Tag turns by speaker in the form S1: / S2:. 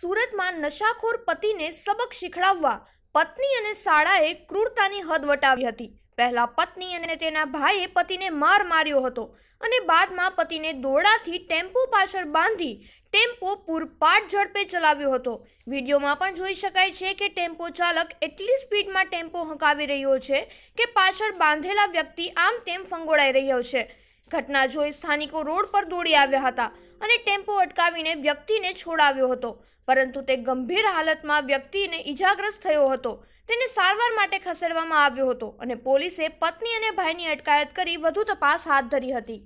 S1: સુરતમાં નશાખોર પતિને સબક શીખડાવવા પત્ની અને શાળાએ ક્રૂરતાની હદ વટાવી હતી પહેલા પત્ની અને તેના ભાઈએ પતિને માર માર્યો હતો અને બાદમાં પતિને દોરડાથી ટેમ્પો પાછળ બાંધી ટેમ્પો પૂરપાટ ઝડપે ચલાવ્યો હતો વિડીયોમાં પણ જોઈ શકાય છે કે ટેમ્પો ચાલક એટલી સ્પીડમાં ટેમ્પો હંકાવી રહ્યો છે કે પાછળ બાંધેલા વ્યક્તિ આમ તેમ ફંગોળાઈ રહ્યો છે ઘટના જોઈ સ્થાનિકો રોડ પર દોડી આવ્યા હતા અને ટેમ્પો અટકાવીને વ્યક્તિને છોડાવ્યો હતો પરંતુ તે ગંભીર હાલતમાં વ્યક્તિને ઇજાગ્રસ્ત થયો હતો તેને સારવાર માટે ખસેડવામાં આવ્યો હતો અને પોલીસે પત્ની અને ભાઈની અટકાયત કરી વધુ તપાસ હાથ ધરી હતી